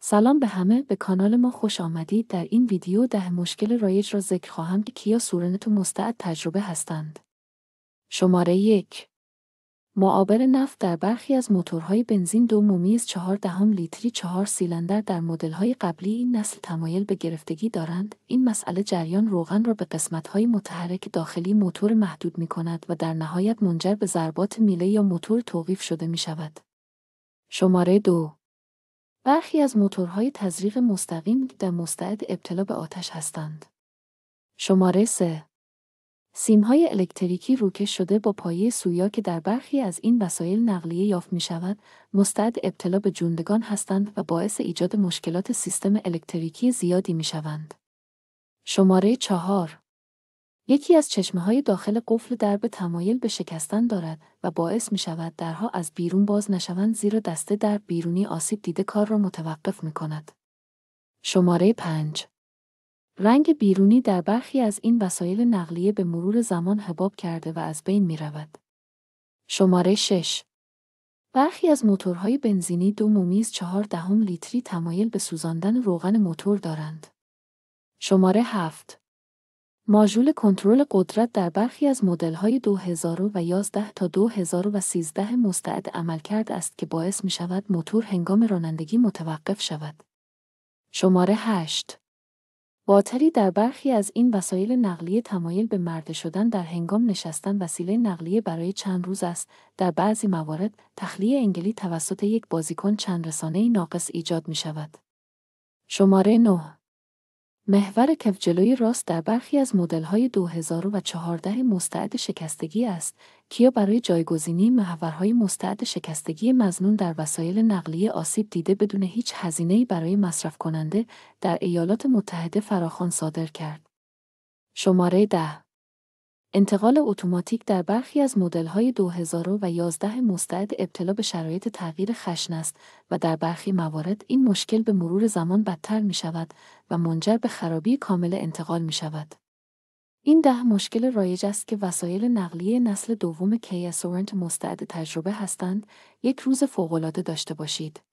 سلام به همه به کانال ما خوش آمدید در این ویدیو ده مشکل رایج را ذکر خواهم که کیا سورنت و مستعد تجربه هستند شماره یک معابر نفت در برخی از موتورهای بنزین دو مومیز چهار دهم لیتری چهار سیلندر در مدلهای قبلی این نسل تمایل به گرفتگی دارند این مسئله جریان روغن را به قسمتهای متحرک داخلی موتور محدود می کند و در نهایت منجر به ضربات میله یا موتور توقیف شده می شود. شماره دو برخی از موتورهای تزریق مستقیم در مستعد ابتلا به آتش هستند. شماره 3 سیمهای الکتریکی روکش شده با پایه سویا که در برخی از این وسایل نقلیه یافت می شود، مستعد ابتلا به جوندگان هستند و باعث ایجاد مشکلات سیستم الکتریکی زیادی می شوند. شماره چهار یکی از چشمه های داخل قفل در به تمایل به شکستن دارد و باعث می شود درها از بیرون باز نشوند زیرا دسته در بیرونی آسیب دیده کار را متوقف می کند. شماره 5 رنگ بیرونی در برخی از این وسایل نقلیه به مرور زمان حباب کرده و از بین می رود. شماره 6 برخی از موتورهای بنزینی دو مومیز چهار دهم لیتری تمایل به سوزاندن روغن موتور دارند. شماره 7 ماژول کنترل قدرت در برخی از های 2011 تا 2013 مستعد عمل کرد است که باعث می شود موتور هنگام رانندگی متوقف شود. شماره 8 باتری در برخی از این وسایل نقلیه تمایل به مرده شدن در هنگام نشستن وسیله نقلیه برای چند روز است در بعضی موارد تخلیه انگلی توسط یک بازیکن چند رسانه ناقص ایجاد می شود. شماره 9 محور کف جلوی راست در برخی از مدل‌های 2014 مستعد شکستگی است. کیا برای جایگزینی محورهای مستعد شکستگی مزنون در وسایل نقلیه آسیب دیده بدون هیچ هزینه‌ای برای مصرف کننده در ایالات متحده فراخوان صادر کرد. شماره ده انتقال اتوماتیک در برخی از و 2011 مستعد ابتلا به شرایط تغییر خشن است و در برخی موارد این مشکل به مرور زمان بدتر می شود و منجر به خرابی کامل انتقال می شود. این ده مشکل رایج است که وسایل نقلیه نسل دوم اورنت مستعد تجربه هستند یک روز فوقالعاده داشته باشید.